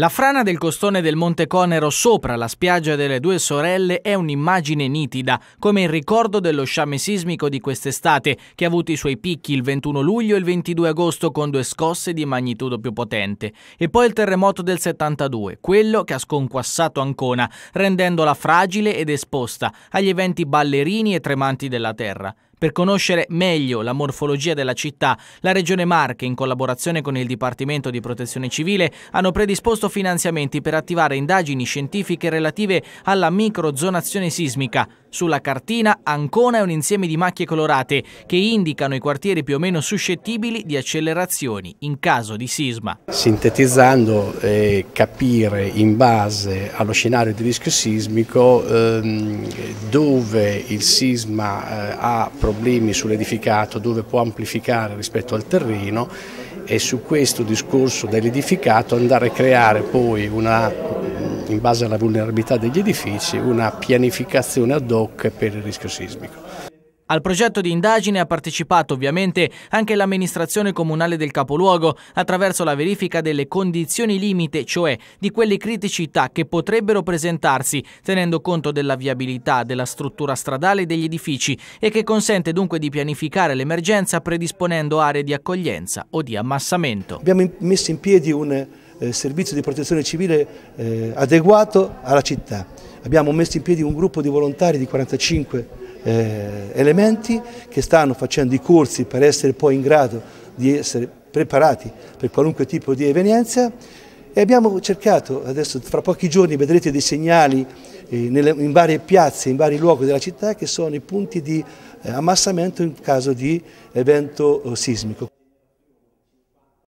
La frana del costone del Monte Conero sopra la spiaggia delle due sorelle è un'immagine nitida, come il ricordo dello sciame sismico di quest'estate, che ha avuto i suoi picchi il 21 luglio e il 22 agosto con due scosse di magnitudo più potente, e poi il terremoto del 72, quello che ha sconquassato Ancona, rendendola fragile ed esposta agli eventi ballerini e tremanti della terra. Per conoscere meglio la morfologia della città, la Regione Marche, in collaborazione con il Dipartimento di Protezione Civile, hanno predisposto finanziamenti per attivare indagini scientifiche relative alla microzonazione sismica sulla cartina Ancona è un insieme di macchie colorate che indicano i quartieri più o meno suscettibili di accelerazioni in caso di sisma. Sintetizzando, eh, capire in base allo scenario di rischio sismico ehm, dove il sisma eh, ha problemi sull'edificato, dove può amplificare rispetto al terreno e su questo discorso dell'edificato andare a creare poi una in base alla vulnerabilità degli edifici, una pianificazione ad hoc per il rischio sismico. Al progetto di indagine ha partecipato ovviamente anche l'amministrazione comunale del capoluogo attraverso la verifica delle condizioni limite, cioè di quelle criticità che potrebbero presentarsi tenendo conto della viabilità della struttura stradale e degli edifici e che consente dunque di pianificare l'emergenza predisponendo aree di accoglienza o di ammassamento. Abbiamo messo in piedi un eh, servizio di protezione civile eh, adeguato alla città. Abbiamo messo in piedi un gruppo di volontari di 45 eh, elementi che stanno facendo i corsi per essere poi in grado di essere preparati per qualunque tipo di evenienza e abbiamo cercato, adesso fra pochi giorni vedrete dei segnali eh, in varie piazze, in vari luoghi della città che sono i punti di eh, ammassamento in caso di evento sismico.